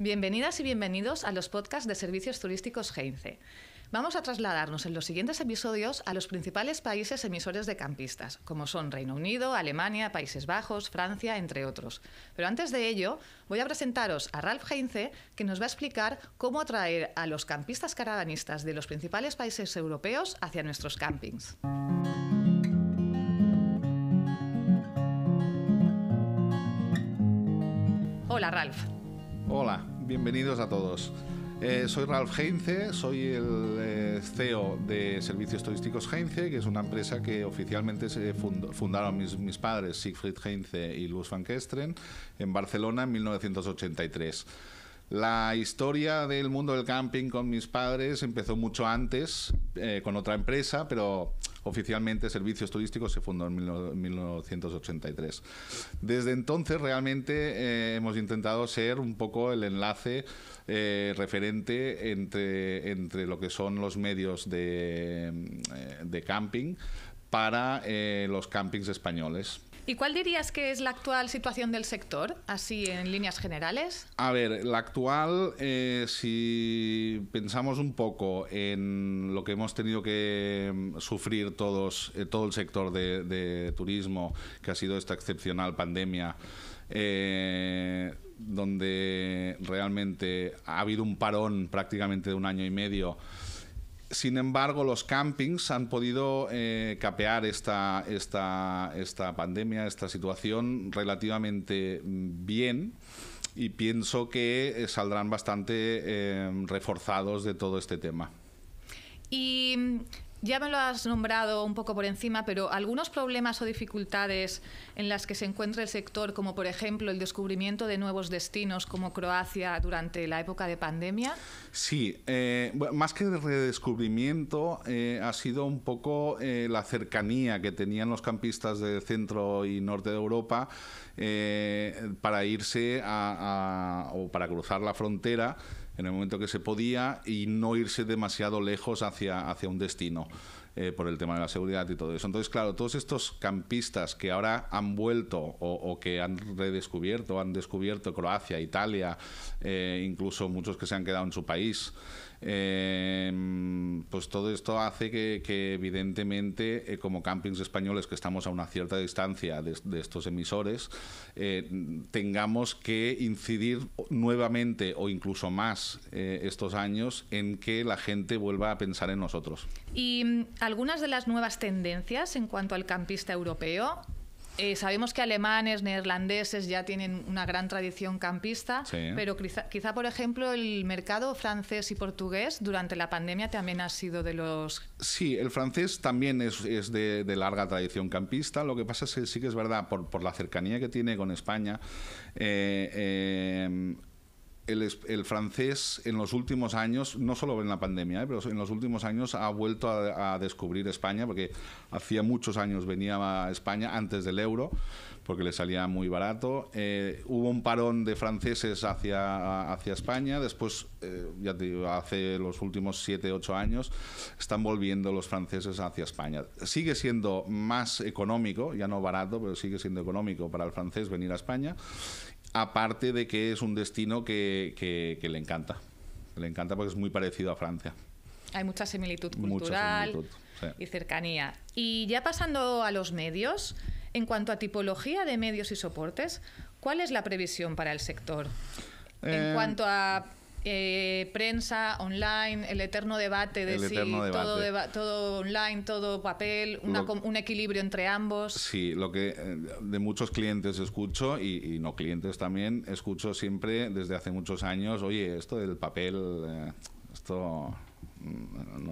Bienvenidas y bienvenidos a los podcasts de Servicios Turísticos Heinze. Vamos a trasladarnos en los siguientes episodios a los principales países emisores de campistas, como son Reino Unido, Alemania, Países Bajos, Francia, entre otros. Pero antes de ello, voy a presentaros a Ralph Heinze, que nos va a explicar cómo atraer a los campistas caravanistas de los principales países europeos hacia nuestros campings. Hola, Ralph. Hola, bienvenidos a todos. Eh, soy Ralf Heinze, soy el eh, CEO de Servicios Turísticos Heinze, que es una empresa que oficialmente se fundaron mis, padres, Siegfried Heinze y Luz van Kestren, en Barcelona en 1983. La historia del mundo del camping con mis padres empezó mucho antes, eh, con otra empresa, pero Oficialmente Servicios Turísticos se fundó en 1983. Desde entonces realmente eh, hemos intentado ser un poco el enlace eh, referente entre, lo que son los medios de, eh, camping para los campings españoles. ¿Y cuál dirías que es la actual situación del sector, así en líneas generales? A ver, la actual, eh, si pensamos un poco en lo que hemos tenido que mm, sufrir todos, eh, todo el sector de, turismo, que ha sido esta excepcional pandemia, eh, donde realmente ha habido un parón prácticamente de un año y medio sin embargo, los campings han podido eh, capear esta, esta, esta pandemia, esta situación relativamente mm, bien y pienso que eh, saldrán bastante eh, reforzados de todo este tema. Y mm, ya me lo has nombrado un poco por encima, pero algunos problemas o dificultades en las que se encuentra el sector, como por ejemplo el descubrimiento de nuevos destinos como Croacia durante la época de pandemia. Sí, eh, más que el redescubrimiento, eh, ha sido un poco eh, la cercanía que tenían los campistas del centro y norte de Europa para irse o para cruzar la frontera en el momento que se podía y no irse demasiado lejos hacia, hacia un destino eh, por el tema de la seguridad y todo eso. Entonces, claro, todos estos campistas que ahora han vuelto o, que han redescubierto, han descubierto Croacia, Italia, eh, incluso muchos que se han quedado en su país, Em, pues todo esto hace que, evidentemente, eh, como campings españoles que estamos a una cierta distancia de, estos emisores, eh, tengamos que incidir nuevamente o incluso más eh, estos años en que la gente vuelva a pensar en nosotros. ¿Y mm, algunas de las nuevas tendencias en cuanto al campista europeo? Eh, sabemos que alemanes, neerlandeses ya tienen una gran tradición campista, pero quizá, por ejemplo, el mercado francés y portugués durante la pandemia también ha sido de los... Sí, el francés también es, de, larga tradición campista. Lo que pasa es que sí que es verdad, por, la cercanía que tiene con España, eh, eh, el, francés en los últimos años, no solo en la pandemia, eh, pero en los últimos años ha vuelto a, descubrir España, porque hacía muchos años venía a España antes del euro, porque le salía muy barato. Eh, hubo un parón de franceses hacia, hacia España, después, eh, ya te digo, hace los últimos 7, 8 años, están volviendo los franceses hacia España. Sigue siendo más económico, ya no barato, pero sigue siendo económico para el francés venir a España aparte de que es un destino que, le encanta. Le encanta porque es muy parecido a Francia. Hay mucha similitud cultural y cercanía. Y ya pasando a los medios, en cuanto a tipología de medios y soportes, ¿cuál es la previsión para el sector? En eh, cuanto a eh, prensa online, el eterno debate de si Todo, online, todo papel, un equilibrio entre ambos. Sí, lo que eh, de muchos clientes escucho y, no clientes también, escucho siempre desde hace muchos años, oye, esto del papel, eh, esto mm,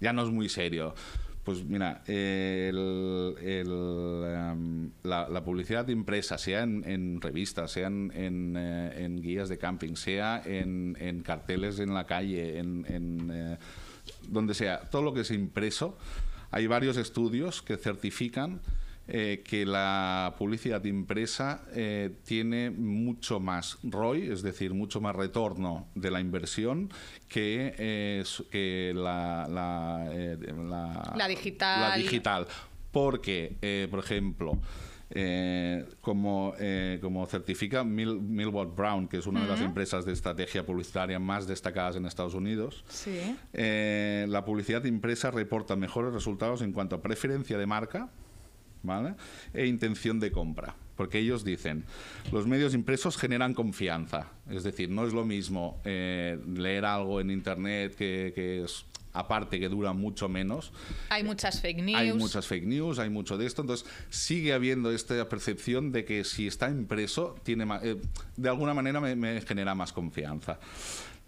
ya no es muy serio. Pues mira, em, la, la, publicidad impresa, sea en, revistas, sea eh, en, guías de camping, sea en, carteles en la calle, en, eh, donde sea, todo lo que es impreso, hay varios estudios que certifican eh, que la publicidad impresa eh, tiene mucho más ROI, es decir, mucho más retorno de la inversión que, eh, la, digital. Porque, por ejemplo, como, certifica Mil Brown, que es una de las empresas de estrategia publicitaria más destacadas en Estados Unidos, la publicidad impresa reporta mejores resultados en cuanto a preferencia de marca, e intención de compra. Porque ellos dicen, los medios impresos generan confianza. Es decir, no es lo mismo eh, leer algo en Internet que, es aparte que dura mucho menos. Hay muchas fake news. Hay muchas fake news, hay mucho de esto. Entonces, sigue habiendo esta percepción de que si está impreso, tiene eh, de alguna manera me, genera más confianza.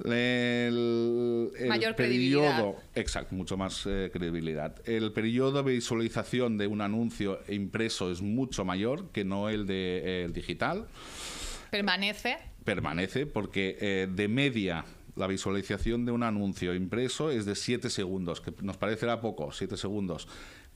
El, periodo, Exacto, mucho más eh, credibilidad. El periodo de visualización de un anuncio impreso es mucho mayor que no el de eh, digital. ¿Permanece? Permanece porque eh, de media la visualización de un anuncio impreso es de 7 segundos, que nos parecerá poco, 7 segundos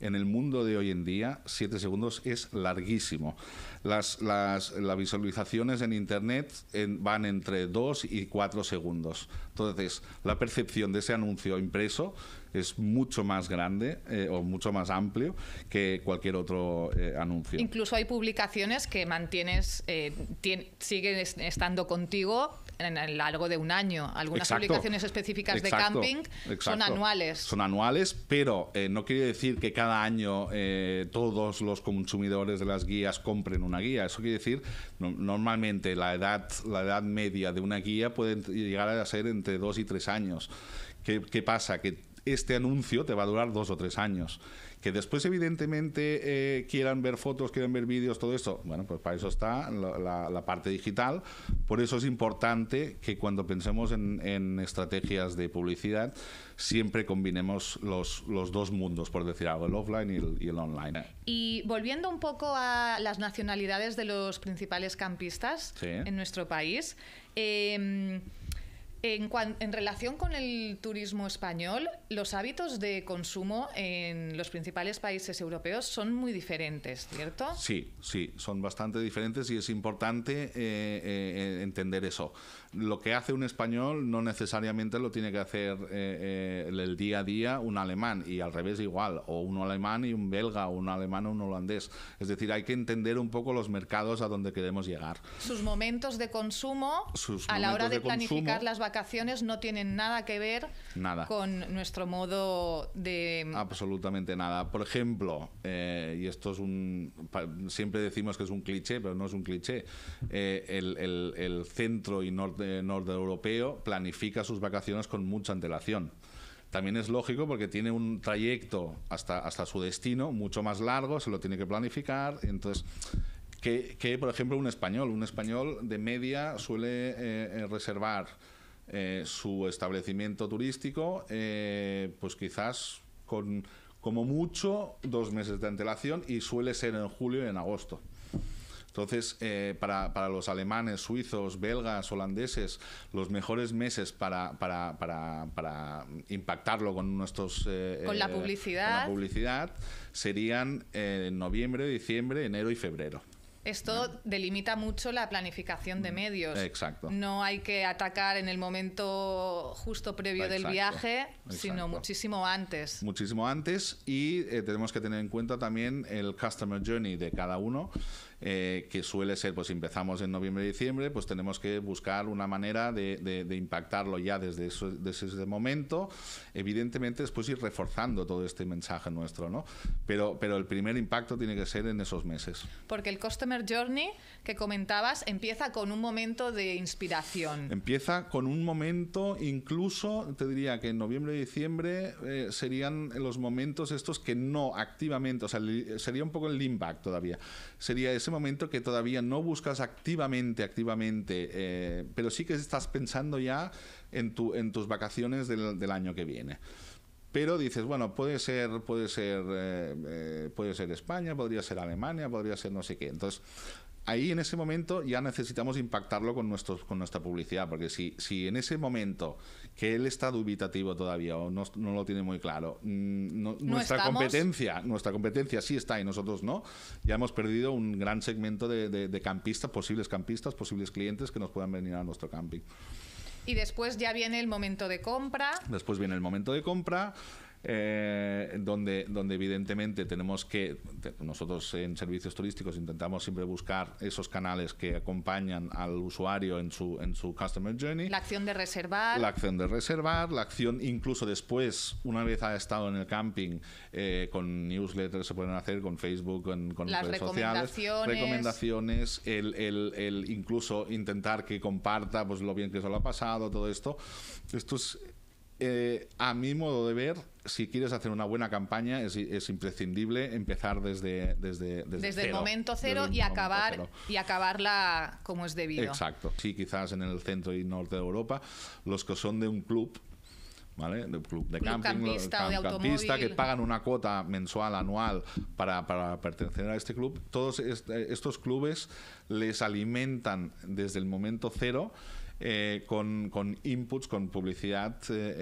en el mundo de hoy en día, siete segundos es larguísimo. Las, las, visualizaciones en Internet van entre 2 y 4 segundos. Entonces, la percepción de ese anuncio impreso es mucho más grande eh, o mucho más amplio que cualquier otro eh, anuncio. Incluso hay publicaciones que mantienes, eh, siguen estando contigo en el largo de un año. Algunas publicaciones específicas de camping son anuales. Son anuales, pero no quiere decir que cada año todos los consumidores de las guías compren una guía. Eso quiere decir, normalmente la edad, la edad media de una guía puede llegar a ser en, dos y tres años. ¿Qué, pasa? Que este anuncio te va a durar dos o tres años. Que después, evidentemente, eh, quieran ver fotos, quieran ver vídeos, todo esto. Bueno, pues para eso está la, parte digital. Por eso es importante que cuando pensemos en, estrategias de publicidad, siempre combinemos los, los, dos mundos, por decir algo, el offline y el, online. Y volviendo un poco a las nacionalidades de los principales campistas en nuestro país. Eh, en, relación con el turismo español, los hábitos de consumo en los principales países europeos son muy diferentes, ¿cierto? Sí, sí, son bastante diferentes y es importante eh, eh, entender eso. Lo que hace un español no necesariamente lo tiene que hacer eh, el día a día un alemán y al revés igual, o un alemán y un belga, o un alemán o un holandés. Es decir, hay que entender un poco los mercados a donde queremos llegar. Sus momentos de consumo a la hora de, planificar las vacaciones vacaciones no tienen nada que ver con nuestro modo de... Absolutamente nada. Por ejemplo, eh, y esto es un... Siempre decimos que es un cliché, pero no es un cliché. Eh, el, centro y norte, norte europeo planifica sus vacaciones con mucha antelación también es lógico porque tiene un trayecto hasta, hasta su destino mucho más largo, se lo tiene que planificar. Entonces, que, por ejemplo un español, un español de media suele eh, reservar eh, su establecimiento turístico, eh, pues quizás con como mucho dos meses de antelación y suele ser en julio y en agosto. Entonces, eh, para, para, los alemanes, suizos, belgas, holandeses, los mejores meses para, para, para impactarlo con nuestros... con la publicidad. con la publicidad serían noviembre, diciembre, enero y febrero. Esto delimita mucho la planificación de mm, medios. Exacto. No hay que atacar en el momento justo previo del viaje, sino muchísimo antes. Muchísimo antes y eh, tenemos que tener en cuenta también el customer journey de cada uno eh, que suele ser, pues si empezamos en noviembre, diciembre, pues tenemos que buscar una manera de, impactarlo ya desde, ese momento. Evidentemente, después ir reforzando todo este mensaje nuestro, ¿no? Pero, pero el primer impacto tiene que ser en esos meses. Porque el Customer Journey que comentabas empieza con un momento de inspiración. Empieza con un momento, incluso te diría que en noviembre y diciembre eh, serían los momentos estos que no activamente, o sea, sería un poco el impact todavía. Sería ese momento que todavía no buscas activamente, activamente, eh, pero sí que estás pensando ya en, tu, en tus vacaciones del, año que viene pero dices bueno puede ser puede ser eh, eh, puede ser España podría ser Alemania podría ser no sé qué entonces ahí en ese momento ya necesitamos impactarlo con, nuestros, con nuestra publicidad, porque si, si en ese momento que él está dubitativo todavía o no, lo tiene muy claro, mm, nuestra competencia, nuestra competencia sí está y nosotros no, ya hemos perdido un gran segmento de, de campistas, posibles campistas, posibles clientes que nos puedan venir a nuestro camping. Y después ya viene el momento de compra. Después viene el momento de compra. Eh, donde, donde evidentemente tenemos que, nosotros en servicios turísticos intentamos siempre buscar esos canales que acompañan al usuario en su, en su Customer Journey. La acción de reservar. La acción de reservar, la acción incluso después, una vez ha estado en el camping, eh, con newsletters se pueden hacer, con Facebook, con, Las redes recomendaciones. sociales. Recomendaciones. El, el, el incluso intentar que comparta pues, lo bien que se lo ha pasado, todo esto. Esto es eh, a mi modo de ver, si quieres hacer una buena campaña, es, imprescindible empezar desde desde, desde, el momento cero y acabar y acabarla como es debido. Exacto. Sí, quizás en el centro y norte de Europa, los que son de un club ¿vale? De club de camping, campista, de que pagan una cuota mensual, anual para, para pertenecer a este club. Todos estos clubes les alimentan desde el momento cero eh, con, inputs, con publicidad. Eh,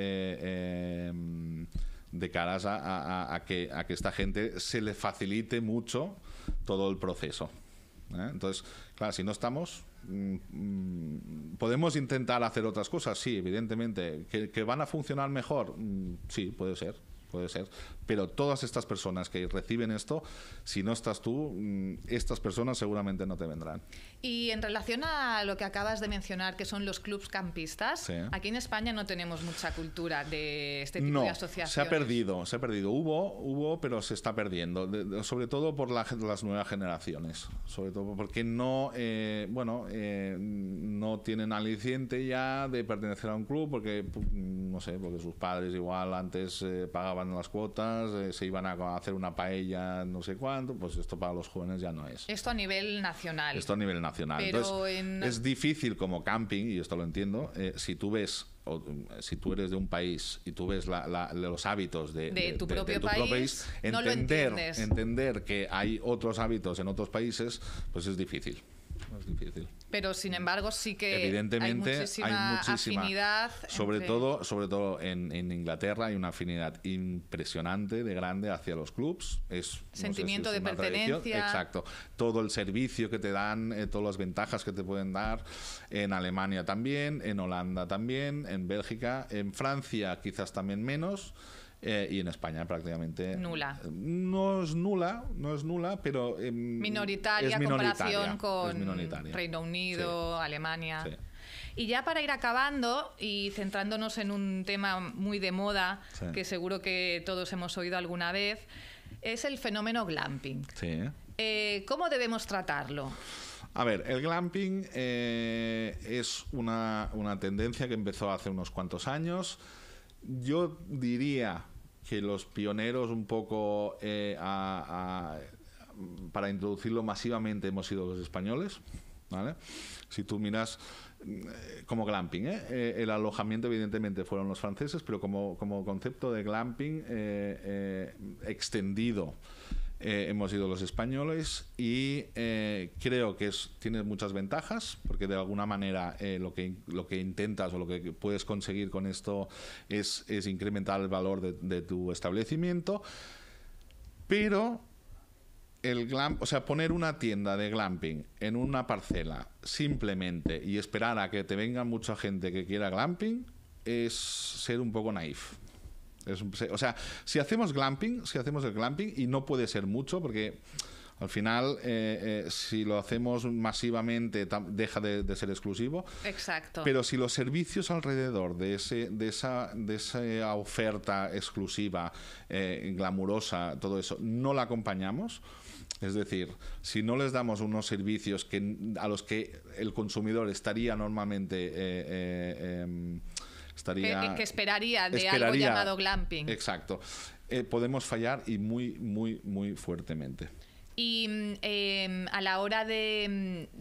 eh, em, de cara a, que, a esta gente se le facilite mucho todo el proceso. ¿eh? Entonces, claro, si no estamos, mm, mm, podemos intentar hacer otras cosas, sí, evidentemente. ¿Que, que van a funcionar mejor? Mm, sí, puede ser puede ser. Pero todas estas personas que reciben esto, si no estás tú, estas personas seguramente no te vendrán. Y en relación a lo que acabas de mencionar, que son los clubs campistas, aquí en España no tenemos mucha cultura de este tipo de asociaciones. Se ha perdido, se ha perdido. Hubo, hubo, pero se está perdiendo, sobre todo por las nuevas generaciones, sobre todo porque no, eh, bueno, eh, no tienen aliciente ya de pertenecer a un club, porque no sé, porque sus padres igual antes eh, pagaban las cuotas, se iban a hacer una paella, no sé cuánto, pues esto para los jóvenes ya no es. Esto a nivel nacional. Esto a nivel nacional es difícil como camping, y esto lo entiendo, eh, si tú ves si tú eres de un país y tú ves los hábitos de, tu, propio, país, entender que hay otros hábitos en otros países, pues es difícil difícil. Pero sin embargo sí que Evidentemente, hay muchísima, afinidad. Sobre, todo, sobre todo en, Inglaterra hay una afinidad impresionante de grande hacia los clubs. Es, Sentimiento de pertenencia. Exacto. Todo el servicio que te dan, eh, todas las ventajas que te pueden dar. En Alemania también, en Holanda también, en Bélgica, en Francia quizás también menos. Eh, y en España prácticamente... Nula. No es nula, no es nula, pero... Em, minoritaria en comparación con Reino Unido, Alemania. Y ya para ir acabando y centrándonos en un tema muy de moda, que seguro que todos hemos oído alguna vez, es el fenómeno glamping. Eh, ¿Cómo debemos tratarlo? A ver, el glamping eh, es una, una tendencia que empezó hace unos cuantos años. Yo diría que los pioneros un poco eh, para introducirlo masivamente hemos sido los españoles. Si tú miras mm, como glamping, ¿eh? Eh, el alojamiento evidentemente fueron los franceses, pero como, como concepto de glamping extendido eh, hemos ido los españoles y eh, creo que es, tienes muchas ventajas porque de alguna manera eh, lo, que, lo que intentas o lo que puedes conseguir con esto es, incrementar el valor de, tu establecimiento, pero el o sea, poner una tienda de glamping en una parcela simplemente y esperar a que te venga mucha gente que quiera glamping es ser un poco naif o sea, si hacemos glamping, si hacemos el glamping, y no puede ser mucho, porque al final, eh, eh, si lo hacemos masivamente, deja de, ser exclusivo. Exacto. Pero si los servicios alrededor de, ese, de, esa, de esa oferta exclusiva, eh, glamurosa, todo eso, no la acompañamos, es decir, si no les damos unos servicios que, a los que el consumidor estaría normalmente... Em, estaría... Que esperaría de algo llamado glamping. Exacto. Eh, podemos fallar y muy, muy, muy fuertemente. Y mm, eh, a la hora mm,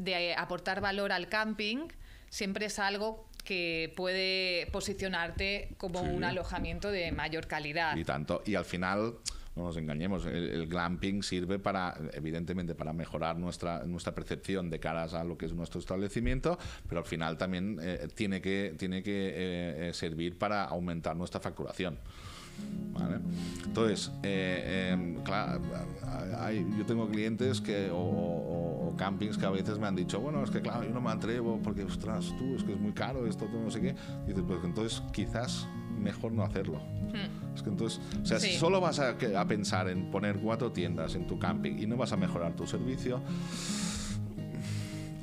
de, aportar valor al camping, siempre es algo que puede posicionarte como un alojamiento de mayor calidad. Y tanto. Y al final no nos engañemos, el, glamping sirve para, evidentemente, para mejorar nuestra, nuestra percepción de caras a lo que es nuestro establecimiento, pero al final también eh, tiene que, tiene que eh, eh, servir para aumentar nuestra facturación. Entonces, em, claro, yo tengo clientes que campings que a veces me han dicho, bueno, es que claro, yo no me atrevo porque, ostras, tú, es que es muy caro esto, todo, no sé qué. Y dices, pues entonces quizás mejor no hacerlo. Hmm. Es que entonces, o sea, si solo vas a, a, pensar en poner cuatro tiendas en tu camping y no vas a mejorar tu servicio,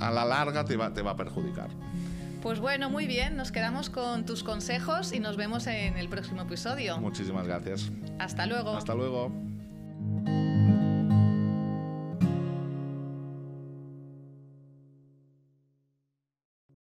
a la larga te te va a perjudicar. Pues bueno, muy bien, nos quedamos con tus consejos y nos vemos en el próximo episodio. Muchísimas gracias. Hasta luego. Hasta luego.